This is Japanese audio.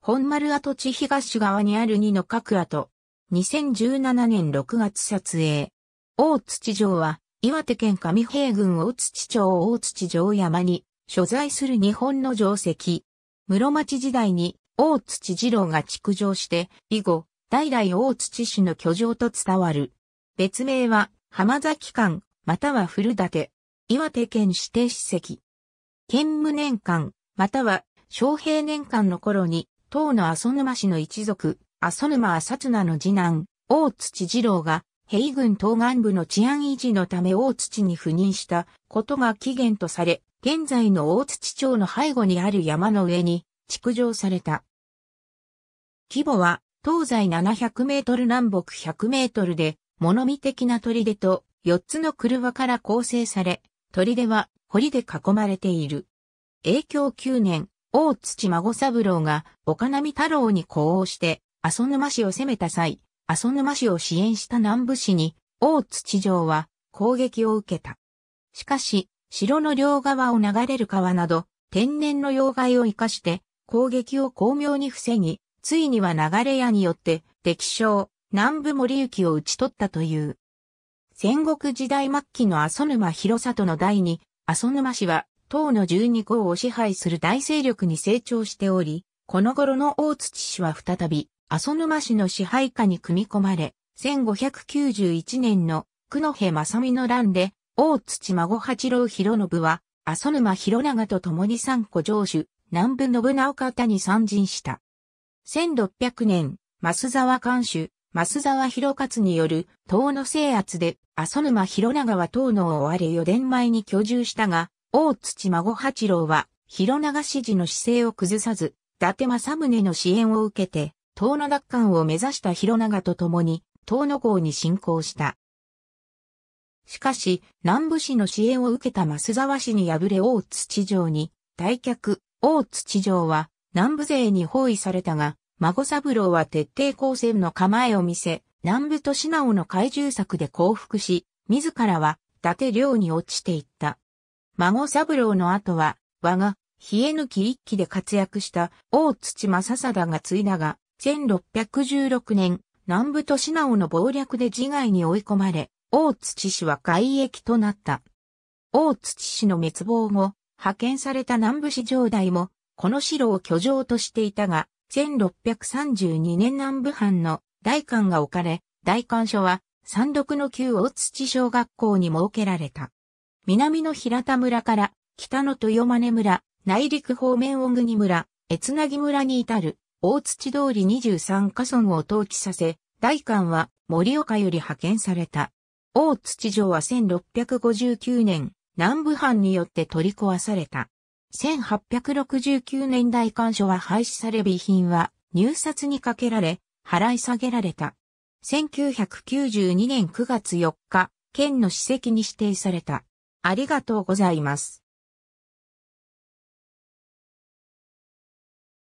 本丸跡地東側にある2の各跡。2017年6月撮影。大土城は、岩手県上平郡大土町大土城山に、所在する日本の城跡。室町時代に、大土二郎が築城して、以後、代々大土市の居城と伝わる。別名は、浜崎館、または古館。岩手県指定史跡。県武年間、または、昌平年間の頃に、当の阿蘇沼氏の一族、阿蘇沼浅綱の次男、大土二郎が、平軍東岸部の治安維持のため大土に赴任したことが起源とされ、現在の大土町の背後にある山の上に築城された。規模は東西700メートル南北100メートルで物見的な砦と4つの車から構成され、砦は堀で囲まれている。永享9年、大土孫三郎が岡波太郎に呼応して阿蘇沼市を攻めた際、阿蘇沼市を支援した南部市に大土城は攻撃を受けた。しかし、城の両側を流れる川など、天然の要害を生かして攻撃を巧妙に防ぎ、ついには流れ屋によって敵将、南部森行を討ち取ったという。戦国時代末期の阿蘇沼広里の第二、阿蘇沼氏は唐の12号を支配する大勢力に成長しており、この頃の大土氏は再び、阿蘇沼氏の支配下に組み込まれ、1591年の久野平正美の乱で、大土孫八郎広信は、阿蘇沼広長と共に三個城主、南部信長方に参陣した。1600年、増沢監守、増沢広勝による、党の制圧で、阿蘇沼広長は党の終追われ4年前に居住したが、大土孫八郎は、広長支持の姿勢を崩さず、伊達政宗の支援を受けて、東野奪還を目指した広長と共に、東野号に進行した。しかし、南部市の支援を受けた増沢氏に敗れ大土城に、退却、大土城は、南部勢に包囲されたが、孫三郎は徹底抗戦の構えを見せ、南部と品尾の怪獣策で降伏し、自らは伊達領に落ちていった。孫三郎の後は、我が、冷え抜き一期で活躍した大土正貞が継いだが、1616年、南部と市直の謀略で自害に追い込まれ、大土氏は外役となった。大土氏の滅亡後、派遣された南部市城代も、この城を居城としていたが、1632年南部藩の大官が置かれ、大官所は、三独の旧大土小学校に設けられた。南の平田村から北の豊真村、内陸方面小国村、越なぎ村に至る大土通り23カ村を登記させ、大官は森岡より派遣された。大土城は1659年、南部藩によって取り壊された。1869年大官所は廃止され備品は入札にかけられ、払い下げられた。1992年9月4日、県の史跡に指定された。ありがとうございます。